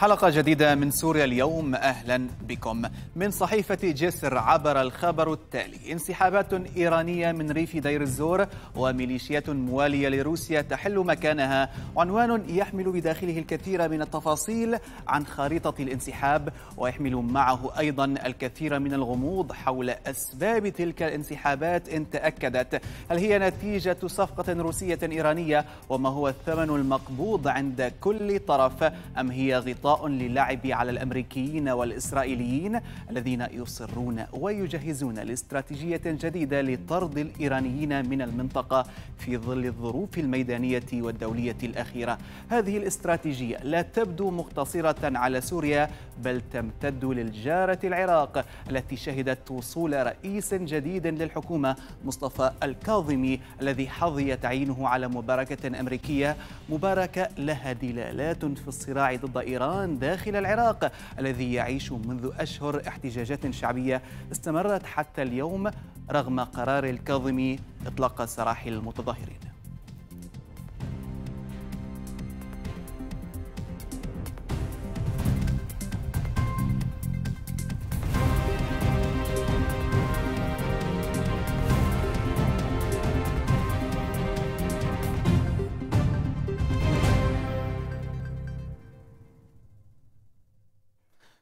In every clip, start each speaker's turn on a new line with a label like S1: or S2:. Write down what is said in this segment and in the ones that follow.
S1: حلقة جديدة من سوريا اليوم أهلا بكم من صحيفة جسر عبر الخبر التالي انسحابات إيرانية من ريف دير الزور وميليشيات موالية لروسيا تحل مكانها عنوان يحمل بداخله الكثير من التفاصيل عن خريطة الانسحاب ويحمل معه أيضا الكثير من الغموض حول أسباب تلك الانسحابات إن تأكدت هل هي نتيجة صفقة روسية إيرانية وما هو الثمن المقبوض عند كل طرف أم هي غطاء للعب على الأمريكيين والإسرائيليين الذين يصرون ويجهزون لاستراتيجية جديدة لطرد الإيرانيين من المنطقة في ظل الظروف الميدانية والدولية الأخيرة هذه الاستراتيجية لا تبدو مقتصرة على سوريا بل تمتد للجارة العراق التي شهدت وصول رئيس جديد للحكومة مصطفى الكاظمي الذي حظي تعيينه على مباركة أمريكية مباركة لها دلالات في الصراع ضد إيران الإيران داخل العراق الذي يعيش منذ أشهر احتجاجات شعبية استمرت حتى اليوم رغم قرار الكاظمي إطلاق سراح المتظاهرين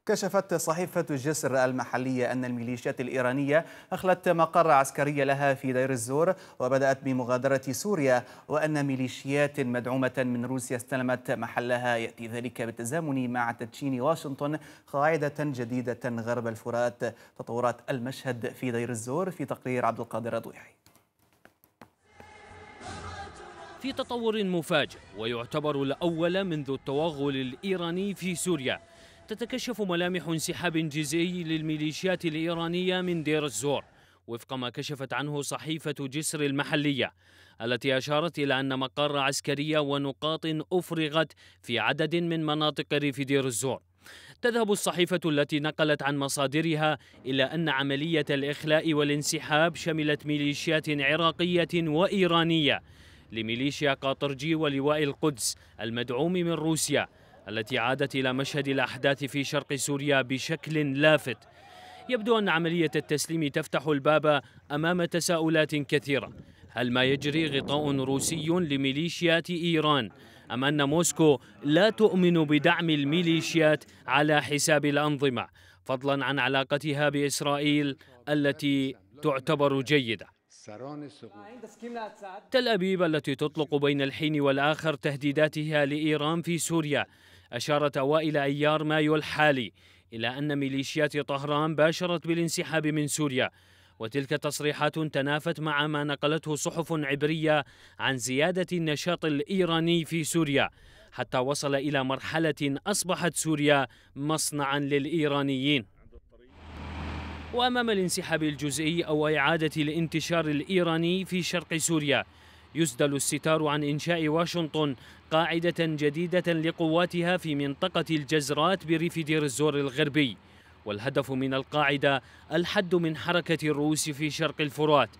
S1: كشفت صحيفة الجسر المحلية أن الميليشيات الإيرانية أخلت مقر عسكري لها في دير الزور وبدأت بمغادرة سوريا وأن ميليشيات مدعومة من روسيا استلمت محلها يأتي ذلك بالتزامن مع تدشين واشنطن قاعدة جديدة غرب الفرات تطورات المشهد في دير الزور في تقرير عبد القادر الضويحي
S2: في
S3: تطور مفاجئ ويعتبر الأول منذ التوغل الإيراني في سوريا تتكشف ملامح انسحاب جزئي للميليشيات الإيرانية من دير الزور وفق ما كشفت عنه صحيفة جسر المحلية التي أشارت إلى أن مقر عسكرية ونقاط أفرغت في عدد من مناطق ريف دير الزور تذهب الصحيفة التي نقلت عن مصادرها إلى أن عملية الإخلاء والانسحاب شملت ميليشيات عراقية وإيرانية لميليشيا قاطرجي ولواء القدس المدعوم من روسيا التي عادت إلى مشهد الأحداث في شرق سوريا بشكل لافت يبدو أن عملية التسليم تفتح الباب أمام تساؤلات كثيرة هل ما يجري غطاء روسي لميليشيات إيران؟ أم أن موسكو لا تؤمن بدعم الميليشيات على حساب الأنظمة فضلا عن علاقتها بإسرائيل التي تعتبر جيدة تل أبيب التي تطلق بين الحين والآخر تهديداتها لإيران في سوريا أشارت أوائل أيار مايو الحالي إلى أن ميليشيات طهران باشرت بالانسحاب من سوريا وتلك تصريحات تنافت مع ما نقلته صحف عبرية عن زيادة النشاط الإيراني في سوريا حتى وصل إلى مرحلة أصبحت سوريا مصنعا للإيرانيين وأمام الانسحاب الجزئي أو إعادة الانتشار الإيراني في شرق سوريا يسدل الستار عن إنشاء واشنطن قاعدة جديدة لقواتها في منطقة الجزرات بريف دير الزور الغربي والهدف من القاعدة الحد من حركة الروس في شرق الفرات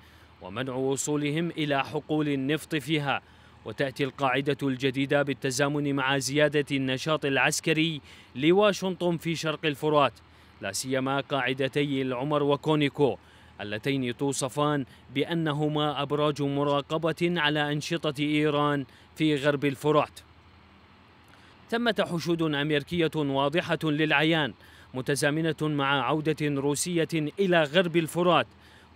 S3: ومنع وصولهم إلى حقول النفط فيها وتأتي القاعدة الجديدة بالتزامن مع زيادة النشاط العسكري لواشنطن في شرق الفرات لا سيما قاعدتي العمر وكونيكو اللتين توصفان بأنهما أبراج مراقبة على أنشطة إيران في غرب الفرات ثمة حشود أمريكية واضحة للعيان متزامنة مع عودة روسية إلى غرب الفرات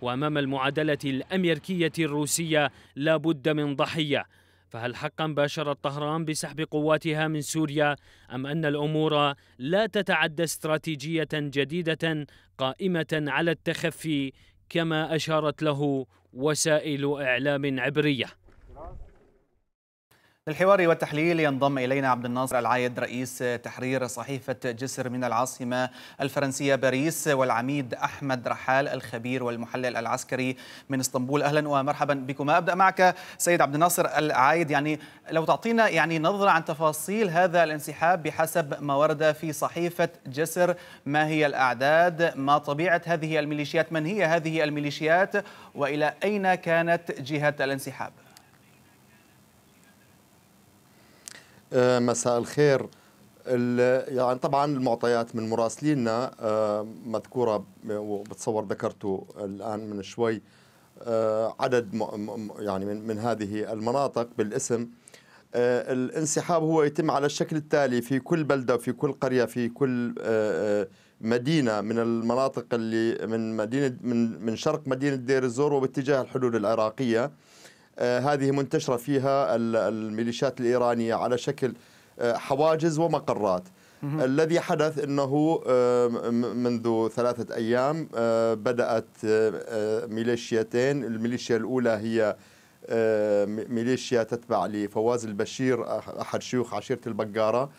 S3: وأمام المعادلة الأمريكية الروسية لا بد من ضحية فهل حقا باشرت طهران بسحب قواتها من سوريا أم أن الأمور لا تتعدى استراتيجية جديدة قائمة على التخفي كما
S1: اشارت له وسائل اعلام عبريه للحوار والتحليل ينضم إلينا عبد الناصر العايد رئيس تحرير صحيفة جسر من العاصمة الفرنسية باريس والعميد أحمد رحال الخبير والمحلل العسكري من اسطنبول أهلا ومرحبا بكما أبدأ معك سيد عبد الناصر العايد يعني لو تعطينا يعني نظرة عن تفاصيل هذا الانسحاب بحسب ما ورد في صحيفة جسر ما هي الأعداد ما طبيعة هذه الميليشيات من هي هذه الميليشيات وإلى أين كانت جهة الانسحاب
S4: آه، مساء الخير يعني طبعا المعطيات من مراسلينا آه، مذكوره وبتصور ذكرته الان من شوي آه، عدد يعني من, من هذه المناطق بالاسم الانسحاب هو يتم على الشكل التالي في كل بلده في كل قريه في كل مدينه من المناطق اللي من مدينه من من شرق مدينه دير الزور وباتجاه الحدود العراقيه آه، هذه منتشرة فيها الميليشيات الإيرانية على شكل آه، حواجز ومقرات الذي حدث أنه آه، منذ ثلاثة أيام بدأت ميليشيتين الميليشيا الأولى هي ميليشيا تتبع لفواز البشير أحد شيوخ عشيرة البقارة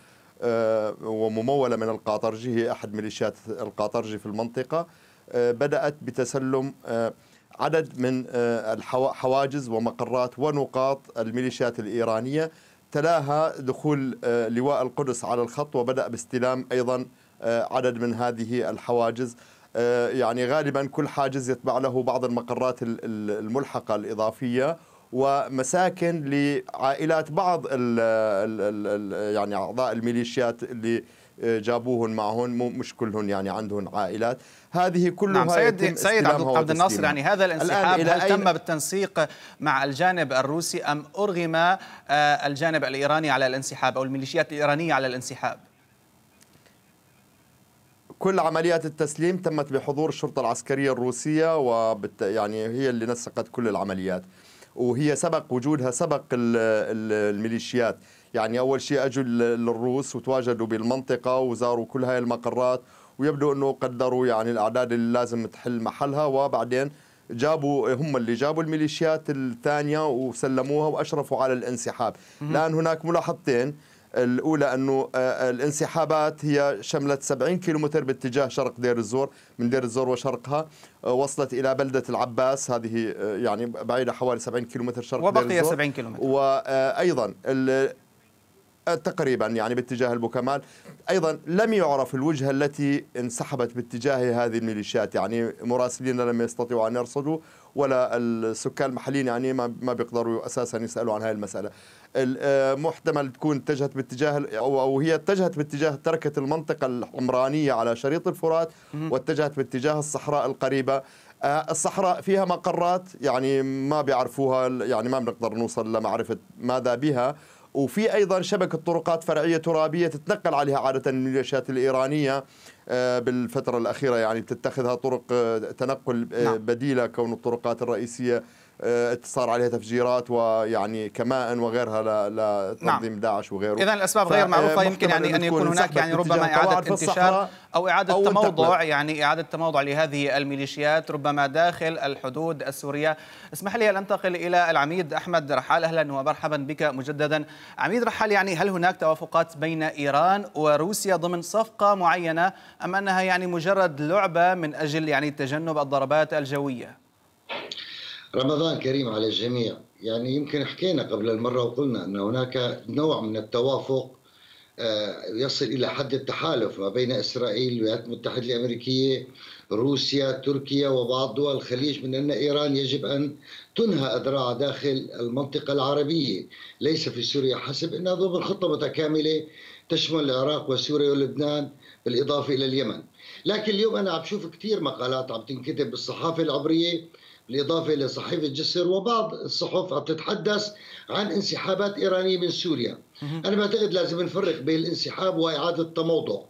S4: وممولة من القاطرجي هي أحد ميليشيات القاطرجي في المنطقة بدأت بتسلم عدد من آه، الحواجز ومقرات ونقاط الميليشيات الإيرانية تلاها دخول آه، لواء القدس على الخط وبدأ باستلام أيضا آه، عدد من هذه الحواجز يعني غالبا كل حاجز يتبع له بعض المقرات الملحقة الإضافية ومساكن لعائلات بعض ال ال ال يعني أعضاء الميليشيات اللي جابوهن معهن مو مش كلهن يعني عندهم عائلات هذه كلها نعم سيد سيد عبد الناصر يعني هذا الانسحاب هل تم
S1: بالتنسيق مع الجانب الروسي ام ارغم آه، الجانب الايراني على الانسحاب او الميليشيات الايرانيه على الانسحاب؟
S4: كل عمليات التسليم تمت بحضور الشرطه العسكريه الروسيه وبت يعني هي اللي نسقت كل العمليات. وهي سبق وجودها سبق الميليشيات يعني أول شيء أجوا الروس وتواجدوا بالمنطقة وزاروا كل هاي المقرات ويبدو أنه قدروا يعني الأعداد اللي لازم تحل محلها وبعدين جابوا هم اللي جابوا الميليشيات الثانية وسلموها وأشرفوا على الانسحاب الآن هناك ملاحظتين الأولى أنه آه، الانسحابات هي شملت 70 كيلومتر باتجاه شرق دير الزور من دير الزور وشرقها آه، وصلت إلى بلدة العباس هذه آه، يعني بعيدة حوالي 70 كيلومتر شرق دير الزور وبقي 70 كيلومتر وأيضا تقريبا يعني باتجاه البوكمال ايضا لم يعرف الوجهه التي انسحبت باتجاه هذه الميليشيات يعني مراسلين لم يستطيعوا ان يرصدوا ولا السكان المحليين يعني ما بيقدروا اساسا يسالوا عن هذه المساله آه، محتمل تكون اتجهت باتجاه او هي اتجهت باتجاه تركت المنطقه العمرانيه على شريط الفرات واتجهت باتجاه الصحراء القريبه آه، الصحراء فيها مقرات يعني ما بيعرفوها يعني ما بنقدر نوصل لمعرفه ماذا بها وفي ايضا شبكه طرقات فرعيه ترابيه تتنقل عليها عاده الميليشيات الايرانيه آه، بالفتره الاخيره يعني تتخذها طرق آه، تنقل آه، نعم. بديله كون الطرقات الرئيسيه آه، صار عليها تفجيرات ويعني كمائن وغيرها لتنظيم نعم. داعش وغيره اذا الاسباب غير آه، معروفه يمكن يعني ان يكون هناك يعني ربما اعاده انتشار
S1: او اعاده أو تموضع يعني اعاده تموضع لهذه الميليشيات ربما داخل الحدود السوريه اسمح لي ان انتقل الى العميد احمد رحال اهلا ومرحبا بك مجددا عميد رحال يعني هل هناك توافقات بين ايران وروسيا ضمن صفقه معينه ام انها يعني مجرد لعبه من اجل يعني تجنب الضربات الجويه
S2: رمضان كريم على الجميع يعني يمكن حكينا قبل المرة وقلنا أن هناك نوع من التوافق آه، يصل إلى حد التحالف ما بين إسرائيل الولايات المتحدة الأمريكية روسيا تركيا وبعض دول الخليج من أن إيران يجب أن تنهى أذرع داخل المنطقة العربية ليس في سوريا حسب أنها ضمن خطة متكاملة تشمل العراق وسوريا ولبنان بالإضافة إلى اليمن لكن اليوم أنا عم بشوف كثير مقالات عم تنكتب بالصحافة العبرية بالإضافة إلى صحيفة جسر وبعض الصحف عم تتحدث عن انسحابات إيرانية من سوريا أنا بعتقد لازم نفرق بين الانسحاب وإعادة التموضع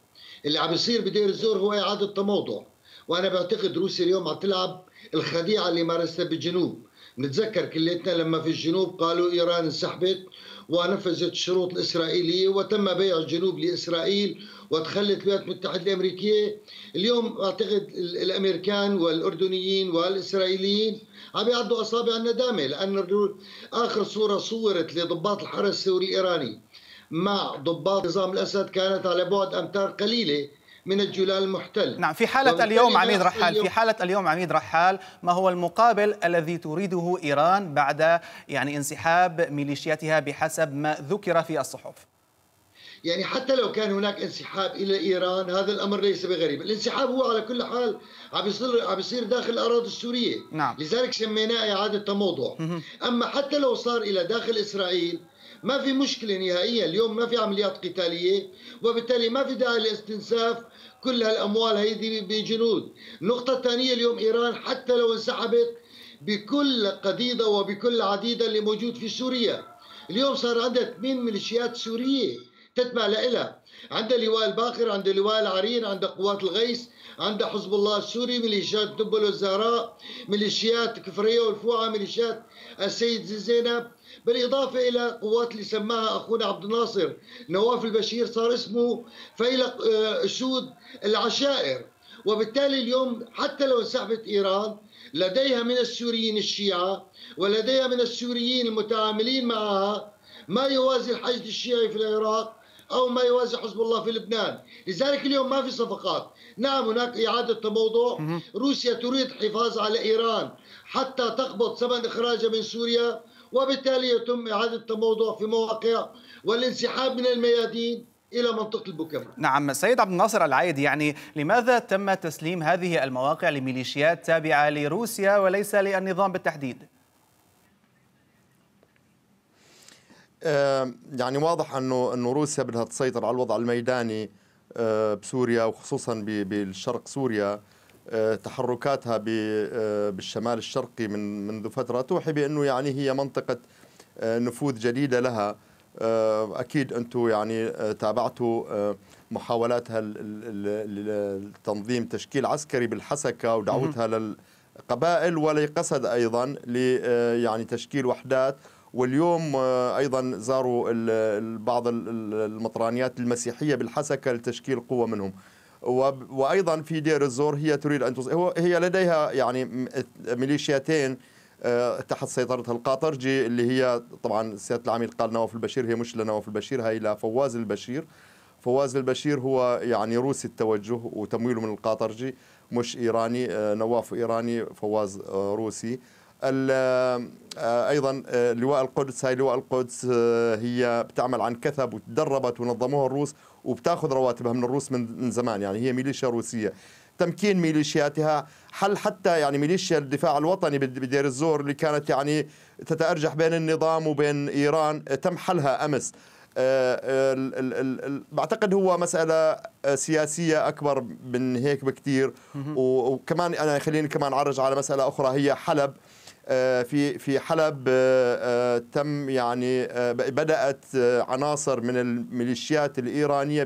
S2: اللي عم يصير بدير الزور هو إعادة تموضع وأنا بعتقد روسيا اليوم عم تلعب الخديعة اللي مارستها بالجنوب نتذكر كليتنا لما في الجنوب قالوا إيران انسحبت ونفذت الشروط الإسرائيلية وتم بيع الجنوب لإسرائيل وتخلت الولايات المتحده الامريكيه اليوم اعتقد الامريكان والاردنيين والاسرائيليين عم يعدوا اصابع الندامه لان اخر صوره صورت لضباط الحرس السوري الايراني مع ضباط نظام الاسد كانت على بعد امتار قليله من الجلال المحتل نعم في حالة اليوم عميد رحال في
S1: حالة اليوم عميد رحال ما هو المقابل الذي تريده إيران بعد يعني انسحاب ميليشياتها بحسب
S2: ما ذكر في الصحف يعني حتى لو كان هناك انسحاب الى ايران هذا الامر ليس بغريب، الانسحاب هو على كل حال عم يصير عم يصير داخل الاراضي السوريه، نعم. لذلك سميناه اعاده تموضع، اما حتى لو صار الى داخل اسرائيل ما في مشكله نهائيا، اليوم ما في عمليات قتاليه وبالتالي ما في داعي لاستنساف كل هالاموال هيدي بجنود، النقطه الثانيه اليوم ايران حتى لو انسحبت بكل قديده وبكل عديده اللي موجود في سوريا، اليوم صار عندها ثمان ميليشيات سوريه تتبع لها عند لواء الباقر عند لواء العرين عند قوات الغيث عند حزب الله السوري ميليشيات دبل والزهراء ميليشيات كفرية والفوعة ميليشيات السيد زينب بالإضافة إلى قوات اللي سماها أخونا عبد الناصر نواف البشير صار اسمه فيلق آه، شود العشائر وبالتالي اليوم حتى لو انسحبت إيران لديها من السوريين الشيعة ولديها من السوريين المتعاملين معها ما يوازي الحشد الشيعي في العراق أو ما يوازي حزب الله في لبنان لذلك اليوم ما في صفقات نعم هناك إعادة تموضع روسيا تريد حفاظ على إيران حتى تقبض ثمن إخراجها من سوريا وبالتالي يتم إعادة تموضع في مواقع والانسحاب من الميادين الى منطقه البوكمه.
S1: نعم، سيد عبد الناصر العايد يعني لماذا تم تسليم هذه المواقع لميليشيات تابعه لروسيا وليس للنظام بالتحديد؟
S4: آه، يعني واضح انه انه روسيا بدها تسيطر على الوضع الميداني آه، بسوريا وخصوصا بالشرق سوريا آه، تحركاتها بالشمال الشرقي من منذ فتره توحي بانه يعني هي منطقه نفوذ جديده لها اكيد انتم يعني تابعتوا محاولاتها لتنظيم تشكيل عسكري بالحسكه ودعوتها للقبائل ولقسد ايضا ل يعني تشكيل وحدات واليوم آه، ايضا زاروا بعض المطرانيات المسيحيه بالحسكه لتشكيل قوه منهم وايضا في دير الزور هي تريد ان هو هي لديها يعني ميليشياتين آه، تحت سيطرتها القاطرجي اللي هي طبعا سياده العميد قال نواف البشير هي مش لنواف البشير هي لفواز البشير فواز البشير هو يعني روسي التوجه وتمويله من القاطرجي مش ايراني آه، نواف ايراني فواز روسي آه، ايضا آه، لواء القدس هاي لواء القدس آه، هي بتعمل عن كثب وتدربت ونظموها الروس وبتاخذ رواتبها من الروس من زمان يعني هي ميليشيا روسيه تمكين ميليشياتها حل حتى يعني ميليشيا الدفاع الوطني بدير الزور اللي كانت يعني تتأرجح بين النظام وبين إيران تم حلها أمس بعتقد هو مسألة سياسية أكبر من هيك بكتير وكمان أنا خليني كمان أعرج على مسألة أخرى هي حلب آه، في في حلب آه، آه، تم يعني بدات عناصر من الميليشيات الايرانيه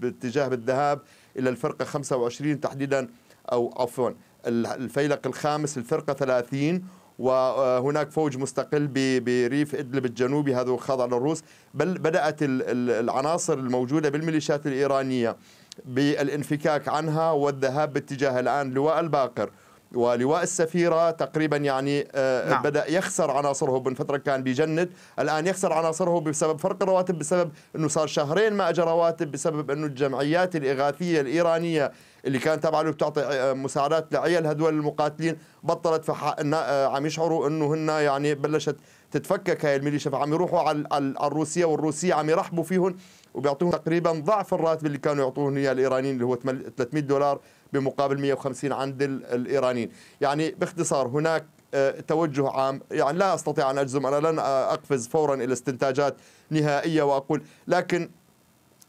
S4: باتجاه بالذهاب الى الفرقه 25 تحديدا او عفوا الفيلق الخامس الفرقه 30 وهناك فوج مستقل بريف ادلب الجنوبي هذا خاضع للروس بل بدات العناصر الموجوده بالميليشيات الايرانيه بالانفكاك عنها والذهاب باتجاه الان لواء الباقر ولواء السفيره تقريبا يعني آه، نعم. بدا يخسر عناصره من فتره كان بيجند الان يخسر عناصره بسبب فرق الرواتب بسبب انه صار شهرين ما اجى رواتب بسبب انه الجمعيات الاغاثيه الايرانيه اللي كانت تبع له بتعطي آه، مساعدات لعيال هدول المقاتلين بطلت آه، عم يشعروا انه هن يعني بلشت تتفكك هاي الميليشيا فعم يروحوا على الروسيه والروسيه عم يرحبوا فيهم وبيعطوهم تقريبا ضعف الراتب اللي كانوا يعطوهم اياه الايرانيين اللي هو 300 دولار بمقابل 150 عند الايرانيين يعني باختصار هناك آه، توجه عام يعني لا استطيع ان اجزم انا لن اقفز فورا الى استنتاجات نهائيه واقول لكن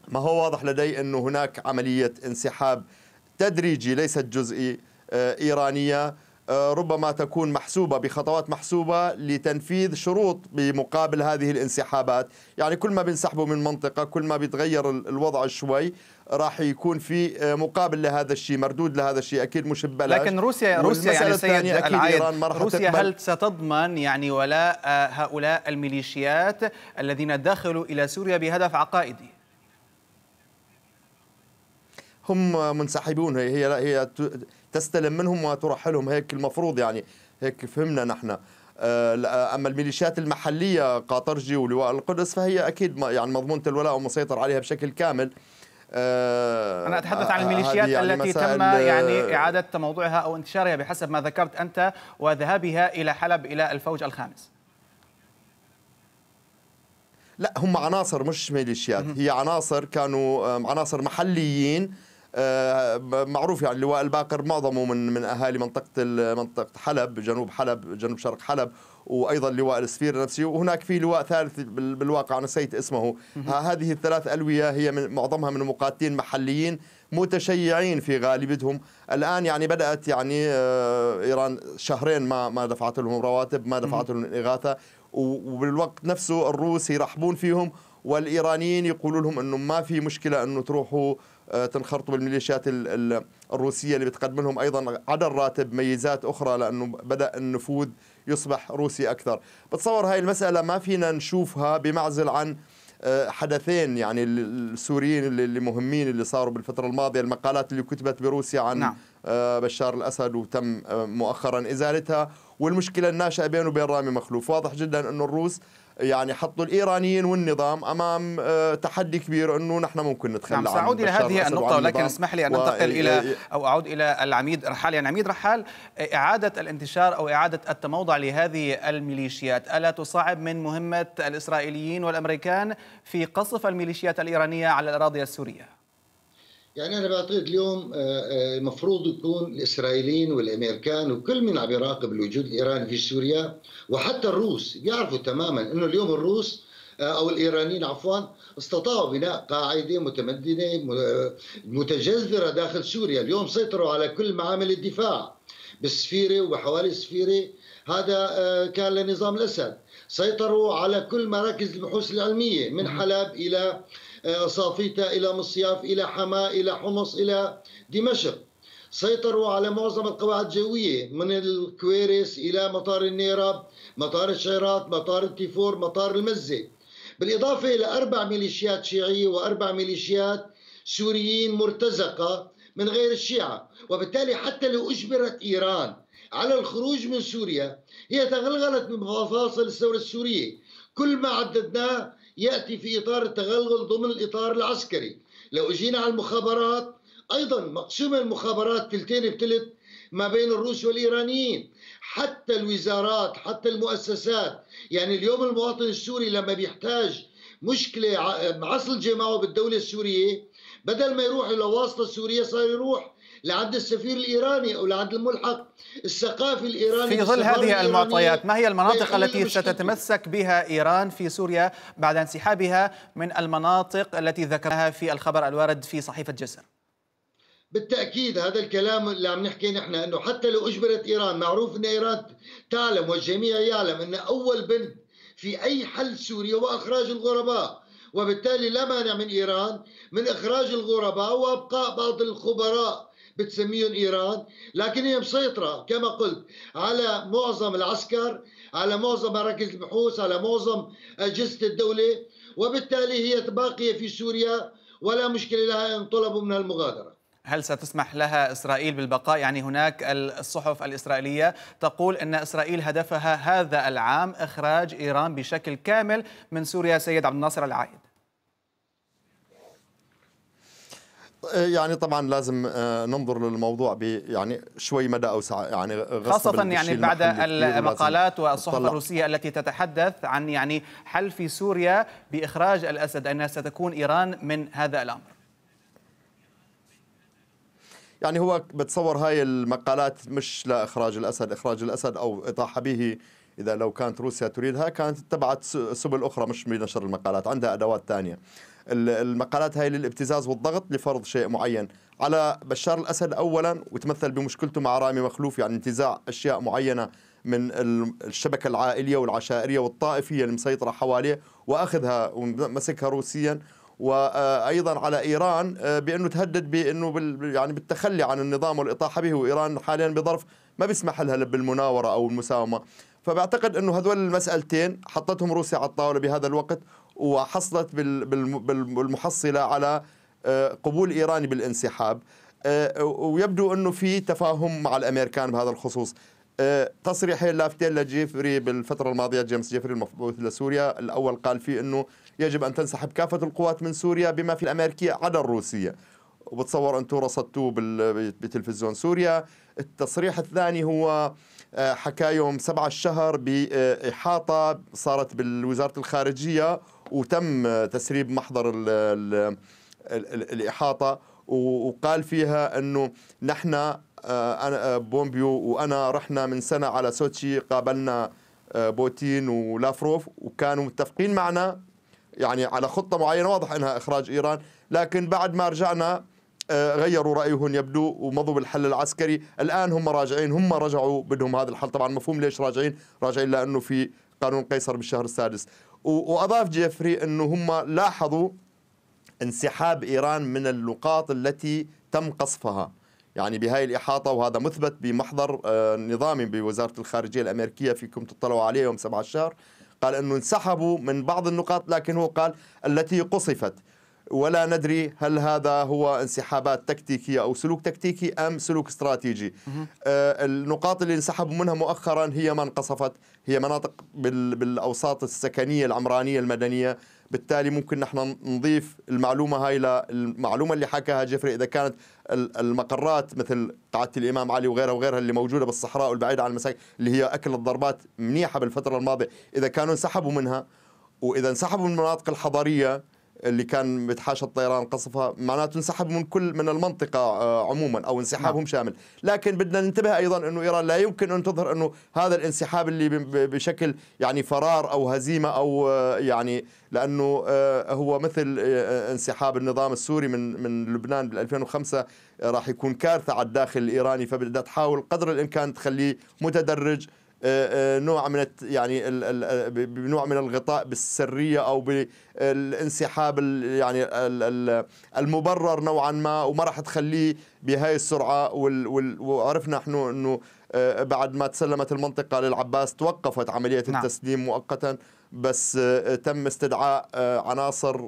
S4: ما هو واضح لدي انه هناك عمليه انسحاب تدريجي ليست جزئي آه، ايرانيه آه، ربما تكون محسوبة بخطوات محسوبة لتنفيذ شروط بمقابل هذه الانسحابات يعني كل ما بنسحبه من منطقة كل ما بيتغير الوضع شوي راح يكون في آه، مقابل لهذا الشيء مردود لهذا الشيء اكيد مش ببلاش لكن روسيا روسيا يعني سيد اكيد ايران ما راح روسيا هل
S1: ستضمن يعني ولاء آه، هؤلاء الميليشيات الذين دخلوا الى سوريا بهدف عقائدي
S4: هم منسحبون هي هي, هي تستلم منهم وترحلهم هيك المفروض يعني هيك فهمنا نحن آه، اما الميليشيات المحليه قاطرجي ولواء القدس فهي اكيد يعني مضمونه الولاء ومسيطر عليها بشكل كامل آه، أنا أتحدث عن آه، الميليشيات يعني التي تم يعني
S1: إعادة موضوعها أو انتشارها بحسب ما ذكرت أنت وذهابها إلى حلب إلى الفوج الخامس
S4: لا هم عناصر مش ميليشيات هي عناصر كانوا عناصر محليين آه، معروف يعني اللواء الباقر معظمه من من اهالي منطقه منطقه حلب جنوب حلب جنوب شرق حلب وايضا لواء السفير نفسه وهناك في لواء ثالث بالواقع نسيت اسمه هذه الثلاث الويه هي من معظمها من مقاتلين محليين متشيعين في غالبتهم الان يعني بدات يعني آه، ايران شهرين ما ما دفعت لهم رواتب ما دفعت لهم اغاثه وبالوقت نفسه الروس يرحبون فيهم والايرانيين يقولوا لهم انه ما في مشكله انه تروحوا آه، تنخرطوا بالميليشيات الروسيه اللي بتقدم لهم ايضا عدا الراتب ميزات اخرى لانه بدا النفوذ يصبح روسي اكثر بتصور هاي المساله ما فينا نشوفها بمعزل عن آه، حدثين يعني السوريين اللي مهمين اللي صاروا بالفتره الماضيه المقالات اللي كتبت بروسيا عن نعم. آه، بشار الاسد وتم مؤخرا ازالتها والمشكله الناشئه بينه وبين رامي مخلوف واضح جدا انه الروس يعني حطوا الايرانيين والنظام امام آه، تحدي كبير انه نحن ممكن نتخلى نعم ساعود الى هذه النقطه ولكن اسمح لي ان انتقل و... الى
S1: او اعود الى العميد رحال يعني عميد رحال اعاده الانتشار او اعاده التموضع لهذه الميليشيات الا تصعب من مهمه الاسرائيليين والامريكان في قصف الميليشيات الايرانيه على الاراضي السوريه
S2: يعني انا بعتقد اليوم المفروض آه، آه، يكون الاسرائيليين والامريكان وكل من عم يراقب الوجود الايراني في سوريا وحتى الروس بيعرفوا تماما انه اليوم الروس آه، او الايرانيين عفوا استطاعوا بناء قاعده متمدنه متجذره داخل سوريا، اليوم سيطروا على كل معامل الدفاع بالسفيره وحوالي السفيره هذا كان لنظام الاسد، سيطروا على كل مراكز البحوث العلميه من حلب الى صافيتا إلى مصياف إلى حماة إلى حمص إلى دمشق سيطروا على معظم القواعد الجوية من الكويريس إلى مطار النيره مطار الشيرات مطار التيفور مطار المزة بالإضافة إلى أربع ميليشيات شيعية وأربع ميليشيات سوريين مرتزقة من غير الشيعة وبالتالي حتى لو أجبرت إيران على الخروج من سوريا هي تغلغلت من مفاصل الثورة السورية كل ما عددناه يأتي في إطار التغلغل ضمن الإطار العسكري لو اجينا على المخابرات أيضا مقسومة المخابرات ثلثين بتلت ما بين الروس والإيرانيين حتى الوزارات حتى المؤسسات يعني اليوم المواطن السوري لما بيحتاج مشكلة عصل جماعه بالدولة السورية بدل ما يروح إلى واسطة سورية صار يروح لعند السفير الايراني او لعند الملحق الثقافي الايراني في ظل هذه المعطيات ما هي المناطق طيب، التي ستتمسك
S1: بها ايران في سوريا بعد انسحابها من المناطق التي ذكرها في الخبر الوارد في صحيفه جسر
S2: بالتاكيد هذا الكلام اللي عم نحكي نحن انه حتى لو اجبرت ايران معروف ان ايران تعلم والجميع يعلم ان اول بند في اي حل سوريا هو اخراج الغرباء وبالتالي لا مانع من ايران من اخراج الغرباء وابقاء بعض الخبراء بتسميهم إيران لكن هي مسيطرة كما قلت على معظم العسكر على معظم مراكز البحوث على معظم أجهزة الدولة وبالتالي هي باقية في سوريا ولا مشكلة لها أن طلبوا منها المغادرة
S1: هل ستسمح لها إسرائيل بالبقاء؟ يعني هناك الصحف الإسرائيلية تقول أن إسرائيل هدفها هذا العام إخراج إيران بشكل كامل من سوريا سيد عبد الناصر العائد
S4: آه، يعني طبعا لازم آه، ننظر للموضوع ب يعني شوي مدى اوسع يعني خاصه يعني بعد المقالات والصحف الروسيه
S1: التي تتحدث عن يعني حل في سوريا باخراج الاسد انها ستكون ايران من هذا الامر
S4: يعني هو بتصور هاي المقالات مش لاخراج الاسد اخراج الاسد او اطاحه به اذا لو كانت روسيا تريدها كانت اتبعت سبل اخرى مش بنشر المقالات عندها ادوات ثانيه المقالات هاي للابتزاز والضغط لفرض شيء معين على بشار الاسد اولا وتمثل بمشكلته مع رامي مخلوف يعني انتزاع اشياء معينه من الشبكه العائليه والعشائريه والطائفيه المسيطره حواليه واخذها ومسكها روسيا وايضا على ايران آه، بانه تهدد بانه بال يعني بالتخلي عن النظام والاطاحه به وايران حاليا بظرف ما بيسمح لها بالمناوره او المساومه فبعتقد انه هذول المسالتين حطتهم روسيا على الطاوله بهذا الوقت وحصلت بالمحصله على آه، قبول ايراني بالانسحاب آه، ويبدو انه في تفاهم مع الامريكان بهذا الخصوص تصريحين لافتين لجيفري بالفتره الماضيه جيمس جيفري المبعوث لسوريا الاول قال فيه انه يجب أن تنسحب كافة القوات من سوريا بما في الأمريكية عدا الروسية وبتصور أنتم رصدتوه بتلفزيون سوريا التصريح الثاني هو آه، حكى يوم سبعة الشهر بإحاطة صارت بالوزارة الخارجية وتم تسريب محضر الـ الـ الـ الإحاطة وقال فيها أنه نحن آه، أنا آه، بومبيو وأنا رحنا من سنة على سوتشي قابلنا بوتين ولافروف وكانوا متفقين معنا يعني على خطة معينة واضح أنها إخراج إيران لكن بعد ما رجعنا آه، غيروا رأيهم يبدو ومضوا بالحل العسكري الآن هم راجعين هم رجعوا بدهم هذا الحل طبعا مفهوم ليش راجعين راجعين لأنه في قانون قيصر بالشهر السادس وأضاف جيفري أنه هم لاحظوا انسحاب إيران من النقاط التي تم قصفها يعني بهاي الإحاطة وهذا مثبت بمحضر آه، نظامي بوزارة الخارجية الأمريكية فيكم تطلعوا عليه يوم 7 الشهر قال أنه انسحبوا من بعض النقاط لكن هو قال التي قصفت ولا ندري هل هذا هو انسحابات تكتيكية أو سلوك تكتيكي أم سلوك استراتيجي آه النقاط اللي انسحبوا منها مؤخرا هي من قصفت هي مناطق بالأوساط السكنية العمرانية المدنية آه بالتالي ممكن نحن نضيف المعلومة هاي للمعلومة اللي حكاها جيفري إذا كانت المقرات مثل قاعدة الإمام علي وغيرها وغيرها اللي موجودة بالصحراء والبعيدة عن المساكن اللي هي أكل الضربات منيحة بالفترة الماضية إذا كانوا انسحبوا منها وإذا انسحبوا من المناطق الحضارية اللي كان بتحاشى الطيران قصفها معناته انسحب من كل من المنطقه آه، عموما او انسحابهم نعم. شامل لكن بدنا ننتبه ايضا انه ايران لا يمكن ان تظهر انه هذا الانسحاب اللي بشكل يعني فرار او هزيمه او آه، يعني لانه آه، هو مثل انسحاب النظام السوري من من لبنان بال 2005 راح يكون كارثه على الداخل الايراني فبدها تحاول قدر الامكان تخليه متدرج آه، آه، نوع من يعني آه، بنوع من الغطاء بالسريه او بالانسحاب يعني المبرر نوعا ما وما راح تخليه بهاي السرعه وعرفنا نحن انه بعد ما تسلمت المنطقه للعباس توقفت عمليه نعم. التسليم مؤقتا بس تم استدعاء عناصر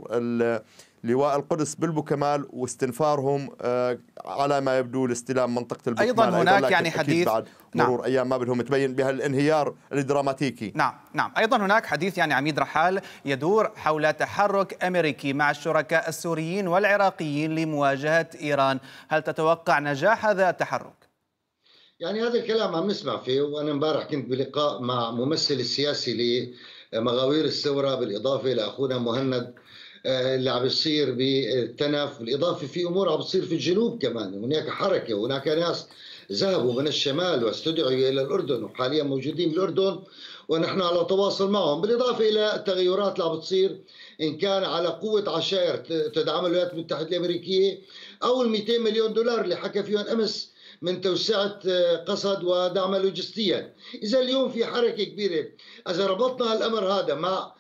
S4: لواء القدس بالبوكمال واستنفارهم آه، على ما يبدو لاستلام منطقه البوكمال ايضا هناك أيضاً يعني حديث بعد نعم. مرور نعم. ايام ما بدهم تبين بهالانهيار الدراماتيكي نعم
S1: نعم ايضا هناك حديث يعني عميد رحال يدور حول تحرك امريكي مع الشركاء السوريين والعراقيين لمواجهه ايران هل تتوقع نجاح هذا التحرك
S2: يعني هذا الكلام عم نسمع فيه وانا امبارح كنت بلقاء مع ممثل السياسي لمغاوير الثوره بالاضافه لاخونا مهند اللي عم بيصير بالتنف بالاضافه في امور عم بتصير في الجنوب كمان هناك حركه وهناك ناس ذهبوا من الشمال واستدعوا الى الاردن وحاليا موجودين بالاردن ونحن على تواصل معهم بالاضافه الى التغيرات اللي عم بتصير ان كان على قوه عشائر تدعم الولايات المتحده الامريكيه او ال 200 مليون دولار اللي حكى فيهم امس من توسعة آه، قصد ودعمها لوجستيا إذا اليوم في حركة كبيرة إذا ربطنا الأمر هذا مع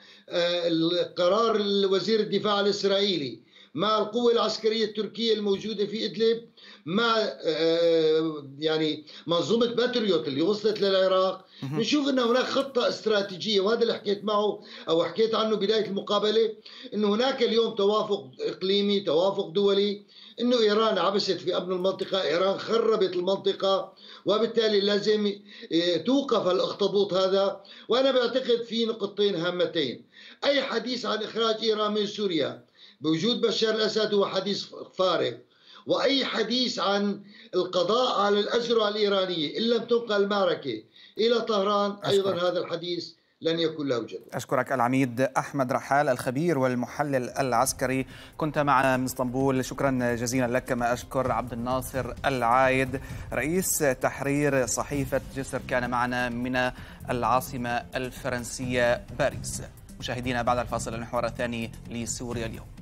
S2: قرار وزير الدفاع الإسرائيلي مع القوة العسكرية التركية الموجودة في إدلب مع آه، يعني منظومة باتريوت اللي وصلت للعراق بنشوف أن هناك خطة استراتيجية وهذا اللي حكيت معه أو حكيت عنه بداية المقابلة أنه هناك اليوم توافق إقليمي توافق دولي انه ايران عبست في امن المنطقه، ايران خربت المنطقه وبالتالي لازم إيه، توقف الاخطبوط هذا وانا بعتقد في نقطتين هامتين، اي حديث عن اخراج ايران من سوريا بوجود بشار الاسد هو حديث فارغ واي حديث عن القضاء على الاذرع الايرانيه ان لم تنقل المعركه الى طهران ايضا هذا الحديث لن يكون له جدوى
S1: أشكرك العميد أحمد رحال الخبير والمحلل العسكري كنت معنا من اسطنبول شكرا جزيلا لك كما أشكر عبد الناصر العايد رئيس تحرير صحيفة جسر كان معنا من العاصمة الفرنسية باريس مشاهدينا بعد الفاصل المحور الثاني لسوريا اليوم